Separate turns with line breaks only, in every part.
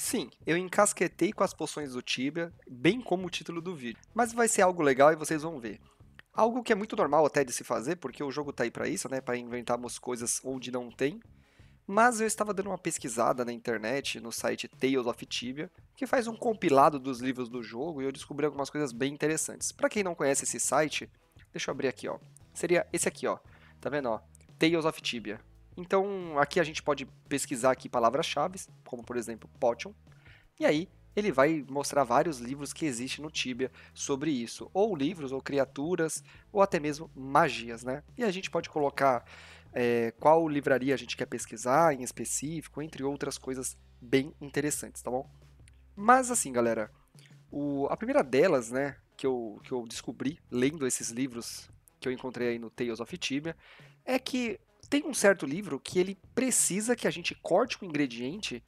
Sim, eu encasquetei com as poções do Tibia, bem como o título do vídeo. Mas vai ser algo legal e vocês vão ver. Algo que é muito normal até de se fazer, porque o jogo tá aí para isso, né? Para inventarmos coisas onde não tem. Mas eu estava dando uma pesquisada na internet, no site Tales of Tibia, que faz um compilado dos livros do jogo e eu descobri algumas coisas bem interessantes. Para quem não conhece esse site, deixa eu abrir aqui, ó. Seria esse aqui, ó. Tá vendo, ó? Tales of Tibia. Então, aqui a gente pode pesquisar aqui palavras-chave, como por exemplo, Potion, e aí ele vai mostrar vários livros que existem no Tibia sobre isso, ou livros, ou criaturas, ou até mesmo magias, né? E a gente pode colocar é, qual livraria a gente quer pesquisar em específico, entre outras coisas bem interessantes, tá bom? Mas assim, galera, o, a primeira delas, né, que eu, que eu descobri lendo esses livros que eu encontrei aí no Tales of Tibia, é que tem um certo livro que ele precisa que a gente corte um ingrediente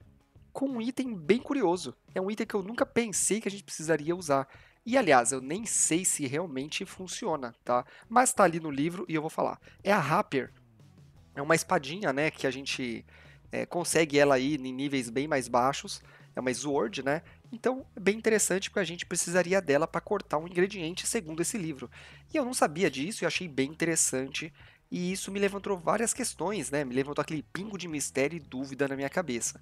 com um item bem curioso. É um item que eu nunca pensei que a gente precisaria usar. E aliás, eu nem sei se realmente funciona, tá? Mas tá ali no livro e eu vou falar. É a Rapper. É uma espadinha, né? Que a gente é, consegue ela aí em níveis bem mais baixos. É uma Sword, né? Então, é bem interessante porque a gente precisaria dela para cortar um ingrediente, segundo esse livro. E eu não sabia disso e achei bem interessante e isso me levantou várias questões, né? Me levantou aquele pingo de mistério e dúvida na minha cabeça.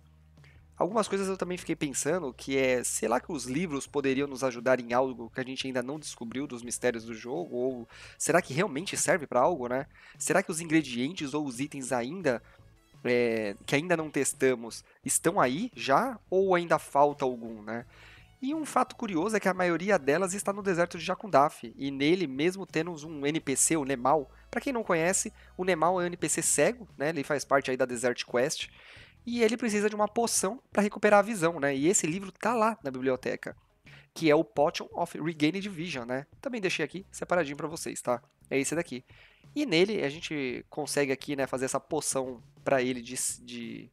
Algumas coisas eu também fiquei pensando, que é, sei lá que os livros poderiam nos ajudar em algo que a gente ainda não descobriu dos mistérios do jogo ou será que realmente serve para algo, né? Será que os ingredientes ou os itens ainda é, que ainda não testamos estão aí já ou ainda falta algum, né? E um fato curioso é que a maioria delas está no deserto de Jacundaf, e nele, mesmo tendo um NPC, o Nemal, para quem não conhece, o Nemal é um NPC cego, né? Ele faz parte aí da Desert Quest e ele precisa de uma poção para recuperar a visão, né? E esse livro tá lá na biblioteca, que é o Potion of Regained Vision, né? Também deixei aqui separadinho para vocês, tá? É esse daqui. E nele a gente consegue aqui, né, fazer essa poção para ele de, de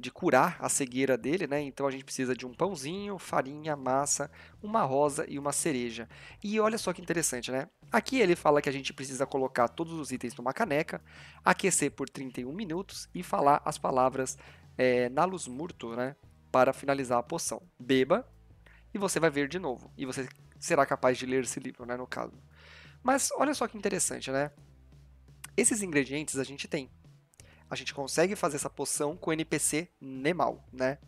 de curar a cegueira dele, né? Então a gente precisa de um pãozinho, farinha, massa, uma rosa e uma cereja. E olha só que interessante, né? Aqui ele fala que a gente precisa colocar todos os itens numa caneca, aquecer por 31 minutos e falar as palavras é, na luz murto, né? Para finalizar a poção. Beba e você vai ver de novo. E você será capaz de ler esse livro, né? No caso. Mas olha só que interessante, né? Esses ingredientes a gente tem a gente consegue fazer essa poção com NPC Nemal, né?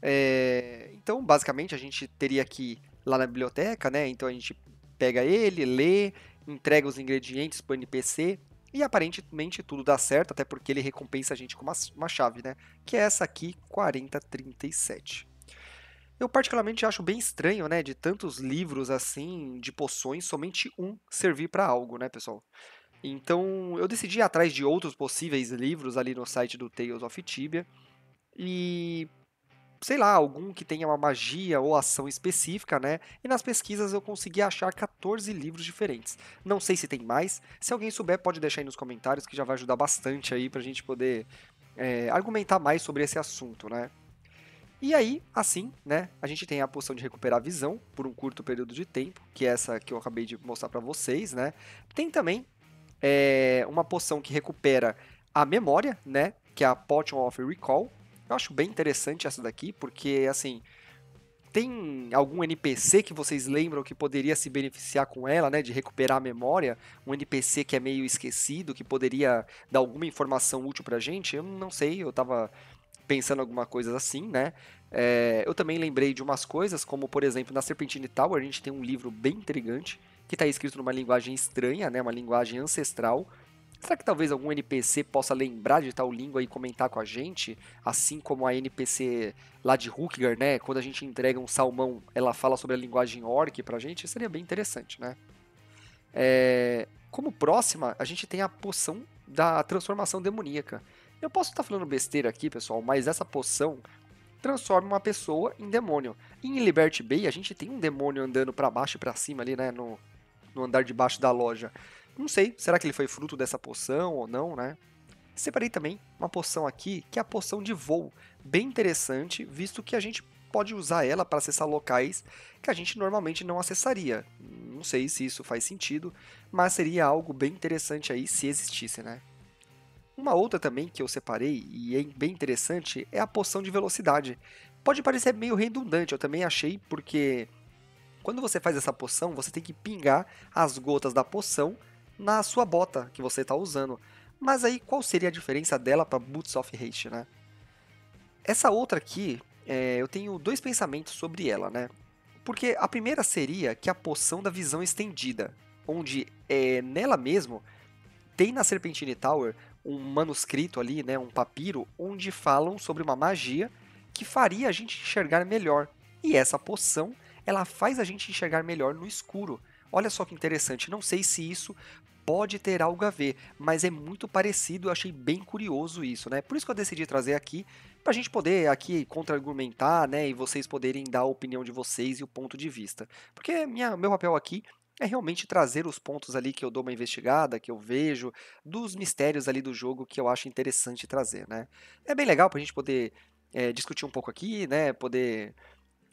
É, então, basicamente, a gente teria que ir lá na biblioteca, né? Então a gente pega ele, lê, entrega os ingredientes para o NPC e aparentemente tudo dá certo, até porque ele recompensa a gente com uma, uma chave, né? Que é essa aqui, 4037. Eu particularmente acho bem estranho, né, de tantos livros assim de poções, somente um servir para algo, né, pessoal? Então eu decidi ir atrás de outros possíveis livros ali no site do Tales of Tibia e sei lá, algum que tenha uma magia ou ação específica, né? E nas pesquisas eu consegui achar 14 livros diferentes. Não sei se tem mais. Se alguém souber, pode deixar aí nos comentários que já vai ajudar bastante aí pra gente poder é, argumentar mais sobre esse assunto, né? E aí, assim, né, a gente tem a poção de recuperar a visão por um curto período de tempo, que é essa que eu acabei de mostrar para vocês, né? Tem também é uma poção que recupera a memória, né? Que é a Potion of Recall. Eu acho bem interessante essa daqui, porque assim. Tem algum NPC que vocês lembram que poderia se beneficiar com ela, né? De recuperar a memória? Um NPC que é meio esquecido, que poderia dar alguma informação útil pra gente? Eu não sei, eu tava pensando alguma coisa assim, né? É, eu também lembrei de umas coisas, como por exemplo, na Serpentine Tower a gente tem um livro bem intrigante que está escrito numa linguagem estranha, né, uma linguagem ancestral. Será que talvez algum NPC possa lembrar de tal língua e comentar com a gente? Assim como a NPC lá de Hookgar, né? Quando a gente entrega um salmão, ela fala sobre a linguagem orc pra gente. Seria bem interessante, né? É... Como próxima, a gente tem a poção da transformação demoníaca. Eu posso estar tá falando besteira aqui, pessoal, mas essa poção transforma uma pessoa em demônio. em Liberty Bay, a gente tem um demônio andando para baixo e pra cima ali, né? No, no andar de baixo da loja. Não sei, será que ele foi fruto dessa poção ou não, né? Separei também uma poção aqui, que é a poção de voo, bem interessante, visto que a gente pode usar ela para acessar locais que a gente normalmente não acessaria. Não sei se isso faz sentido, mas seria algo bem interessante aí se existisse, né? Uma outra também que eu separei e é bem interessante é a poção de velocidade. Pode parecer meio redundante, eu também achei, porque quando você faz essa poção, você tem que pingar as gotas da poção na sua bota que você está usando. Mas aí, qual seria a diferença dela para Boots of Haste, né? Essa outra aqui, é, eu tenho dois pensamentos sobre ela, né? Porque a primeira seria que a poção da visão estendida, onde é, nela mesmo tem na Serpentine Tower um manuscrito ali, né, um papiro, onde falam sobre uma magia que faria a gente enxergar melhor. E essa poção ela faz a gente enxergar melhor no escuro. Olha só que interessante, não sei se isso pode ter algo a ver, mas é muito parecido, eu achei bem curioso isso, né? Por isso que eu decidi trazer aqui, para a gente poder aqui contra-argumentar, né, e vocês poderem dar a opinião de vocês e o ponto de vista. Porque minha, meu papel aqui é realmente trazer os pontos ali que eu dou uma investigada, que eu vejo, dos mistérios ali do jogo que eu acho interessante trazer, né? É bem legal para a gente poder é, discutir um pouco aqui, né, poder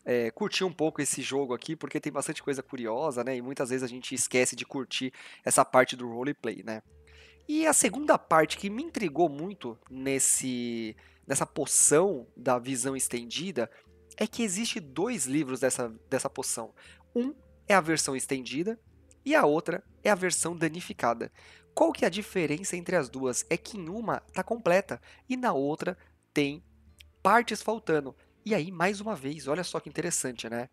é, curtir um pouco esse jogo aqui, porque tem bastante coisa curiosa, né? E muitas vezes a gente esquece de curtir essa parte do roleplay, né? E a segunda parte que me intrigou muito nesse nessa poção da visão estendida é que existe dois livros dessa, dessa poção. Um é a versão estendida e a outra é a versão danificada. Qual que é a diferença entre as duas? É que em uma tá completa e na outra tem partes faltando. E aí, mais uma vez, olha só que interessante, né?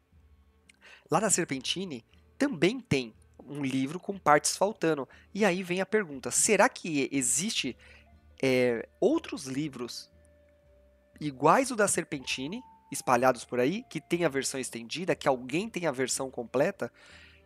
Lá na Serpentine também tem um livro com partes faltando. E aí vem a pergunta: será que existe é, outros livros iguais o da Serpentine, espalhados por aí, que tem a versão estendida, que alguém tem a versão completa?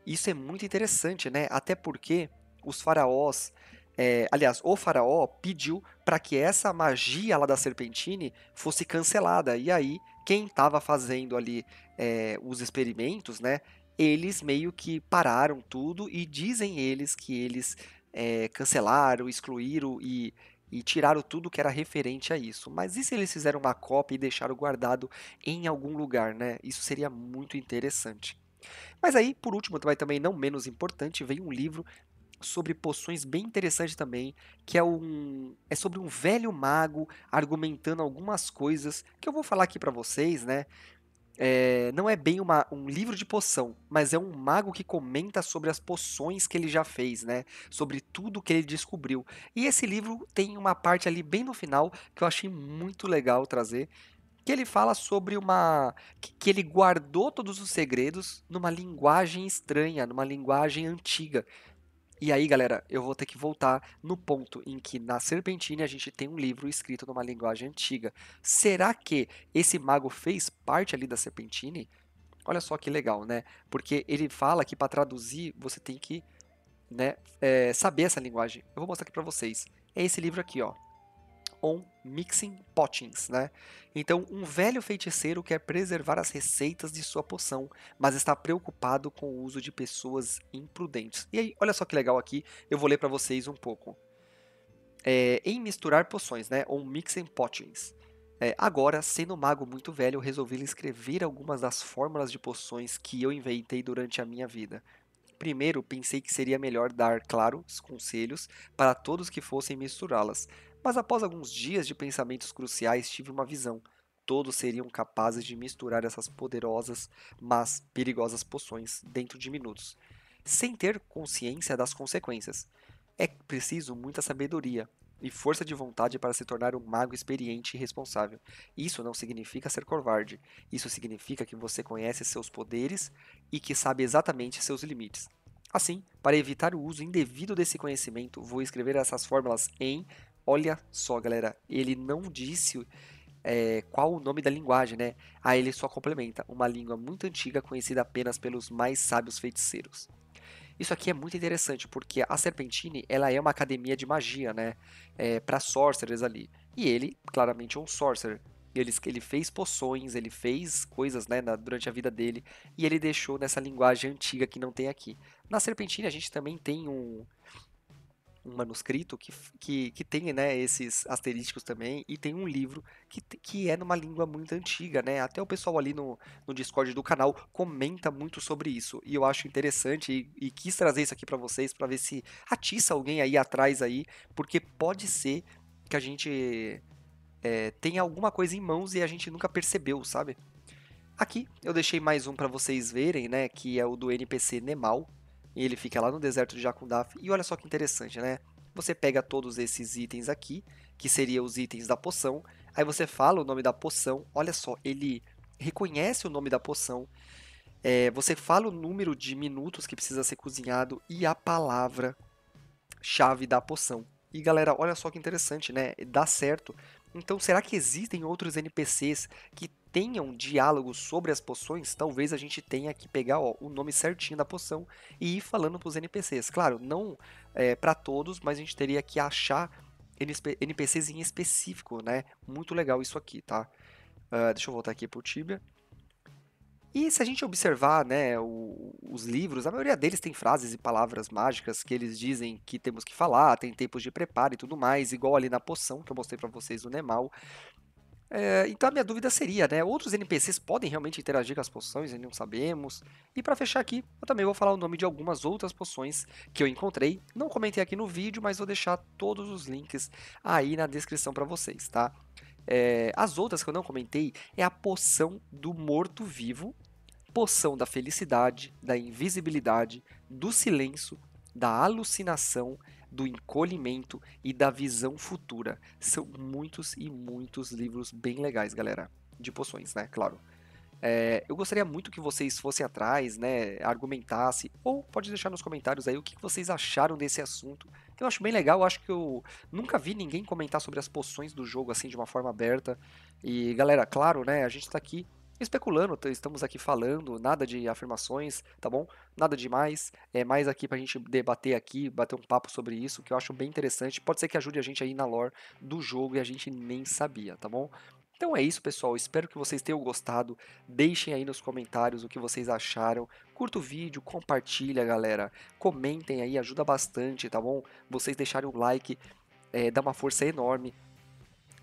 Isso é muito interessante, né? Até porque os faraós, é, aliás, o faraó pediu para que essa magia lá da Serpentine fosse cancelada. E aí quem estava fazendo ali é, os experimentos, né? Eles meio que pararam tudo e dizem eles que eles é, cancelaram, excluíram e, e tiraram tudo que era referente a isso. Mas e se eles fizeram uma cópia e deixaram guardado em algum lugar, né? Isso seria muito interessante. Mas aí, por último, também não menos importante, vem um livro sobre poções bem interessante também, que é um é sobre um velho mago argumentando algumas coisas que eu vou falar aqui para vocês, né? É, não é bem uma, um livro de poção, mas é um mago que comenta sobre as poções que ele já fez, né? Sobre tudo que ele descobriu. E esse livro tem uma parte ali bem no final que eu achei muito legal trazer, que ele fala sobre uma que, que ele guardou todos os segredos numa linguagem estranha, numa linguagem antiga. E aí, galera, eu vou ter que voltar no ponto em que na Serpentine a gente tem um livro escrito numa linguagem antiga. Será que esse mago fez parte ali da Serpentine? Olha só que legal, né? Porque ele fala que para traduzir você tem que né, é, saber essa linguagem. Eu vou mostrar aqui para vocês. É esse livro aqui, ó on mixing potions, né? Então, um velho feiticeiro quer preservar as receitas de sua poção, mas está preocupado com o uso de pessoas imprudentes. E aí, olha só que legal aqui, eu vou ler para vocês um pouco. É, em misturar poções, né? On mixing potions. É, agora, sendo um mago muito velho, resolvi escrever algumas das fórmulas de poções que eu inventei durante a minha vida. Primeiro, pensei que seria melhor dar claro conselhos para todos que fossem misturá-las, mas após alguns dias de pensamentos cruciais, tive uma visão. Todos seriam capazes de misturar essas poderosas, mas perigosas poções dentro de minutos, sem ter consciência das consequências. É preciso muita sabedoria e força de vontade para se tornar um mago experiente e responsável. Isso não significa ser covarde. Isso significa que você conhece seus poderes e que sabe exatamente seus limites. Assim, para evitar o uso indevido desse conhecimento, vou escrever essas fórmulas em Olha só, galera, ele não disse é, qual o nome da linguagem, né? Aí ele só complementa: uma língua muito antiga conhecida apenas pelos mais sábios feiticeiros. Isso aqui é muito interessante porque a Serpentine ela é uma academia de magia, né? É, para sorcerers ali. E ele claramente é um sorcerer. Ele, ele fez poções, ele fez coisas né, na, durante a vida dele e ele deixou nessa linguagem antiga que não tem aqui. Na Serpentina a gente também tem um, um manuscrito que, que, que tem né, esses asterísticos também, e tem um livro que, que é numa língua muito antiga, né? Até o pessoal ali no, no Discord do canal comenta muito sobre isso, e eu acho interessante e, e quis trazer isso aqui para vocês, para ver se atiça alguém aí atrás aí, porque pode ser que a gente é, tenha alguma coisa em mãos e a gente nunca percebeu, sabe? Aqui eu deixei mais um para vocês verem, né, que é o do NPC Nemal, ele fica lá no deserto de Jakundaf. E olha só que interessante, né? Você pega todos esses itens aqui, que seriam os itens da poção. Aí você fala o nome da poção. Olha só, ele reconhece o nome da poção. É, você fala o número de minutos que precisa ser cozinhado e a palavra chave da poção. E galera, olha só que interessante, né? Dá certo. Então, será que existem outros NPCs que tenha um diálogo sobre as poções, talvez a gente tenha que pegar ó, o nome certinho da poção e ir falando para os NPCs. Claro, não é, para todos, mas a gente teria que achar NPCs em específico, né? Muito legal isso aqui, tá? Uh, deixa eu voltar aqui para o Tibia. E se a gente observar né, o, os livros, a maioria deles tem frases e palavras mágicas que eles dizem que temos que falar, tem tempos de preparo e tudo mais, igual ali na poção que eu mostrei para vocês o Nemal. É, então a minha dúvida seria, né? Outros NPCs podem realmente interagir com as poções e não sabemos. E para fechar aqui, eu também vou falar o nome de algumas outras poções que eu encontrei. Não comentei aqui no vídeo, mas vou deixar todos os links aí na descrição para vocês, tá? É, as outras que eu não comentei é a poção do morto-vivo, poção da felicidade, da invisibilidade, do silêncio, da alucinação do encolhimento e da visão futura. São muitos e muitos livros bem legais, galera. De poções, né? Claro. É, eu gostaria muito que vocês fossem atrás, né? Argumentasse, ou pode deixar nos comentários aí o que vocês acharam desse assunto. Eu acho bem legal, acho que eu nunca vi ninguém comentar sobre as poções do jogo assim de uma forma aberta. E galera, claro, né? A gente tá aqui especulando, estamos aqui falando, nada de afirmações, tá bom? Nada demais, é mais aqui pra gente debater aqui, bater um papo sobre isso, que eu acho bem interessante, pode ser que ajude a gente aí na lore do jogo e a gente nem sabia, tá bom? Então é isso, pessoal. Espero que vocês tenham gostado. Deixem aí nos comentários o que vocês acharam. Curta o vídeo, compartilha, galera. Comentem aí, ajuda bastante, tá bom? Vocês deixarem o um like, é, dá uma força enorme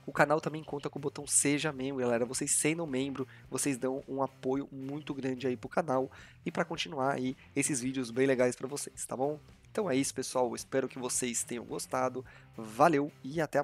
o canal também conta com o botão Seja Membro, galera. Vocês sendo membro, vocês dão um apoio muito grande aí pro canal e para continuar aí esses vídeos bem legais para vocês, tá bom? Então é isso, pessoal. Espero que vocês tenham gostado. Valeu e até a próxima.